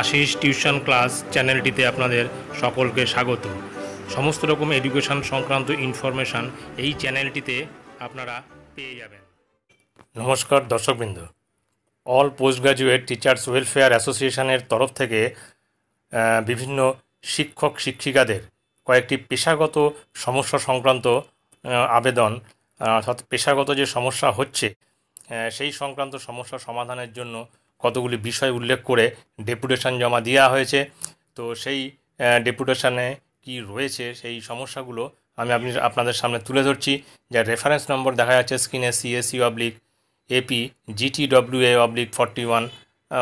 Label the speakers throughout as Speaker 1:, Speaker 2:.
Speaker 1: Ashis tuition class চ্যানেলটিতে আপনাদের সকলকে স্বাগত সমস্ত রকম এডুকেশন সংক্রান্ত ইনফরমেশান এই চ্যানেলটিতে আপনারা পেয়ে যাবেন নমস্কার দর্শকবৃন্দ all post graduate teachers welfare অ্যাসোসিয়েশনের তরফ থেকে বিভিন্ন শিক্ষক শিক্ষিকাদের কয়েকটি পেশাগত সমস্যা সংক্রান্ত আবেদন অর্থাৎ পেশাগত যে সমস্যা হচ্ছে সেই সংক্রান্ত সমস্যা সমাধানের জন্য কতগুলি বিষয় উল্লেখ করে ডেপুটেশন জমা দেওয়া হয়েছে তো সেই ডেপুটেশনে কি রয়েছে সেই সমস্যাগুলো আমি আপনি আপনাদের সামনে তুলে ধরছি যার রেফারেন্স নম্বর দেখা যাচ্ছে স্ক্রিনে CSC oblique A P W A oblique forty one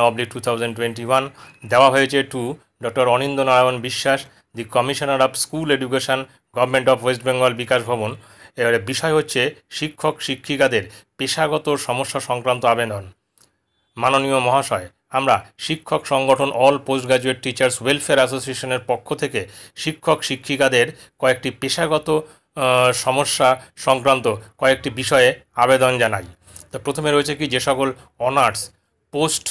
Speaker 1: oblique two thousand twenty one দেওয়া হয়েছে to doctor Anindya Narayan Biswas the commissioner of school education government of West Bengal Bikash Bhavan এবারে বিষয় হচ্ছে শিক্ষক শিক্ষিকাদের পেশাগত সমস্যা সংক্রান্ত আবেদন মাননীয় মহাশয় আমরা শিক্ষক সংগঠন all post graduate teachers welfare অ্যাসোসিয়েশনের পক্ষ থেকে শিক্ষক শিক্ষিকাদের কয়েকটি পেশাগত সমস্যা সংক্রান্ত কয়েকটি বিষয়ে আবেদন জানাই তো প্রথমে রয়েছে কি যে সকল অনার্স পোস্ট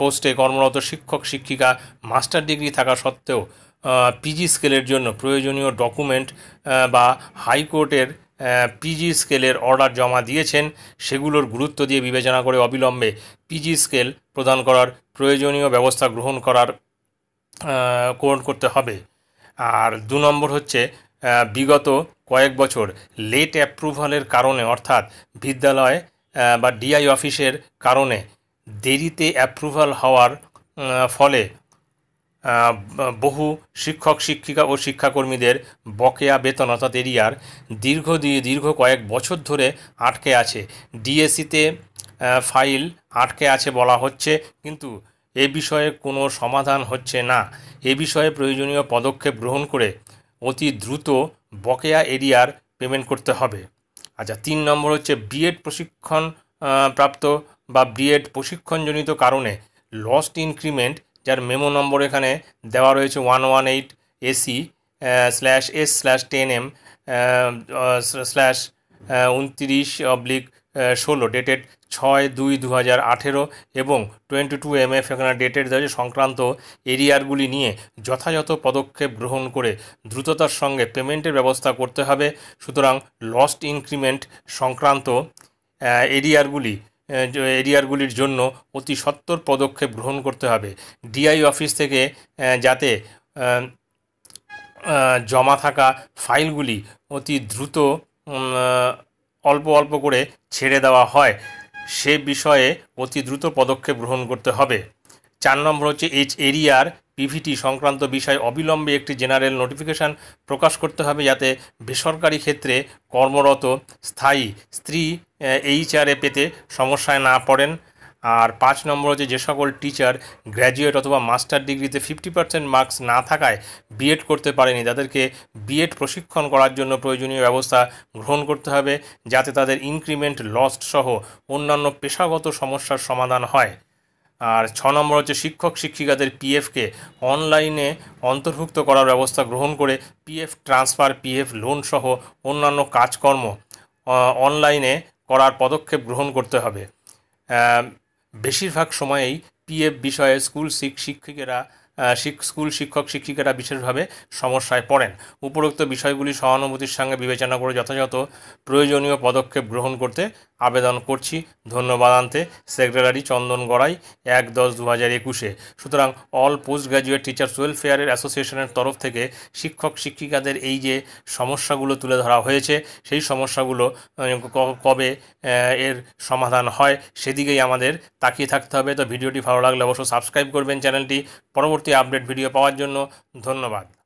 Speaker 1: পোস্টে কর্মরত শিক্ষক শিক্ষিকা মাস্টার ডিগ্রি থাকা সত্ত্বেও পিজি স্কেলের জন্য প্রয়োজনীয় ডকুমেন্ট বা হাইকোর্টের পিজি স্কেলের অর্ডার জমা দিয়েছেন সেগুলোর গুরুত্ব দিয়ে বিবেচনা করে অবিলম্বে পিজি স্কেল প্রদান করার প্রয়োজনীয় ব্যবস্থা গ্রহণ করার গ্রহণ করতে হবে আর দু নম্বর হচ্ছে বিগত কয়েক বছর লেট অ্যাপ্রুভালের কারণে অর্থাৎ বিদ্যালয় বা ডিআই অফিসের কারণে দেরিতে অ্যাপ্রুভাল হওয়ার ফলে বহু শিক্ষক শিক্ষিকা ও শিক্ষাকর্মীদের বকেয়া বেতন অর্থাৎ এরিয়ার দীর্ঘ দীর্ঘ কয়েক বছর ধরে আটকে আছে ডিএসিতে ফাইল আটকে আছে বলা হচ্ছে কিন্তু এ বিষয়ে কোনো সমাধান হচ্ছে না এ বিষয়ে প্রয়োজনীয় পদক্ষেপ গ্রহণ করে অতি দ্রুত বকেয়া এরিয়ার পেমেন্ট করতে হবে আচ্ছা তিন নম্বর হচ্ছে বিএড প্রশিক্ষণ প্রাপ্ত বা বিএড প্রশিক্ষণজনিত কারণে লস্ট ইনক্রিমেন্ট যার মেমো নম্বর এখানে দেওয়া রয়েছে one one eight AC slash S slash ten M slash উনত্রিশ অবলিক ষোলো ডেটেড ছয় দুই দু হাজার আঠেরো এবং টোয়েন্টি টু এম এফ এখানে ডেটেড দেওয়া সংক্রান্ত এরিয়ারগুলি নিয়ে যথাযথ পদক্ষেপ গ্রহণ করে দ্রুততার সঙ্গে পেমেন্টের ব্যবস্থা করতে হবে সুতরাং লস্ট ইনক্রিমেন্ট সংক্রান্ত এরিয়ারগুলি এরিয়াগুলির জন্য অতি সত্তর পদক্ষেপ গ্রহণ করতে হবে ডিআই অফিস থেকে যাতে জমা থাকা ফাইলগুলি অতি দ্রুত অল্প অল্প করে ছেড়ে দেওয়া হয় সে বিষয়ে অতি দ্রুত পদক্ষেপ গ্রহণ করতে হবে চার নম্বর হচ্ছে এইচ এরিয়ার পিভিটি সংক্রান্ত বিষয় অবিলম্বে একটি জেনারেল নোটিফিকেশান প্রকাশ করতে হবে যাতে বেসরকারি ক্ষেত্রে কর্মরত স্থায়ী স্ত্রী এই চেয়ারে পেতে সমস্যায় না পড়েন আর পাঁচ নম্বর হচ্ছে যে সকল টিচার গ্র্যাজুয়েট অথবা মাস্টার ডিগ্রিতে ফিফটি পার্সেন্ট মার্কস না থাকায় বিএড করতে পারেনি তাদেরকে বিএড প্রশিক্ষণ করার জন্য প্রয়োজনীয় ব্যবস্থা গ্রহণ করতে হবে যাতে তাদের ইনক্রিমেন্ট লস্ট সহ অন্যান্য পেশাগত সমস্যার সমাধান হয় আর ছ নম্বর হচ্ছে শিক্ষক শিক্ষিকাদের পিএফকে অনলাইনে অন্তর্ভুক্ত করার ব্যবস্থা গ্রহণ করে পিএফ ট্রান্সফার পিএফ লোন সহ অন্যান্য কাজকর্ম অনলাইনে করার পদক্ষেপ গ্রহণ করতে হবে বেশিরভাগ সময়েই পিএফ বিষয়ে স্কুল শিক্ষিকেরা স্কুল শিক্ষক শিক্ষিকারা বিশেষভাবে সমস্যায় পড়েন উপরোক্ত বিষয়গুলি সহানুভূতির সঙ্গে বিবেচনা করে যথাযথ প্রয়োজনীয় পদক্ষেপ গ্রহণ করতে আবেদন করছি ধন্যবাদ আনতে সেক্রেটারি চন্দন গড়াই এক দশ দু হাজার একুশে সুতরাং অল পোস্ট গ্র্যাজুয়েট টিচার্স ওয়েলফেয়ারের অ্যাসোসিয়েশনের তরফ থেকে শিক্ষক শিক্ষিকাদের এই যে সমস্যাগুলো তুলে ধরা হয়েছে সেই সমস্যাগুলো কবে এর সমাধান হয় সেদিকেই আমাদের তাকিয়ে থাকতে হবে তো ভিডিওটি ভালো লাগলে অবশ্যই সাবস্ক্রাইব করবেন চ্যানেলটি পরবর্তী আপডেট ভিডিও পাওয়ার জন্য ধন্যবাদ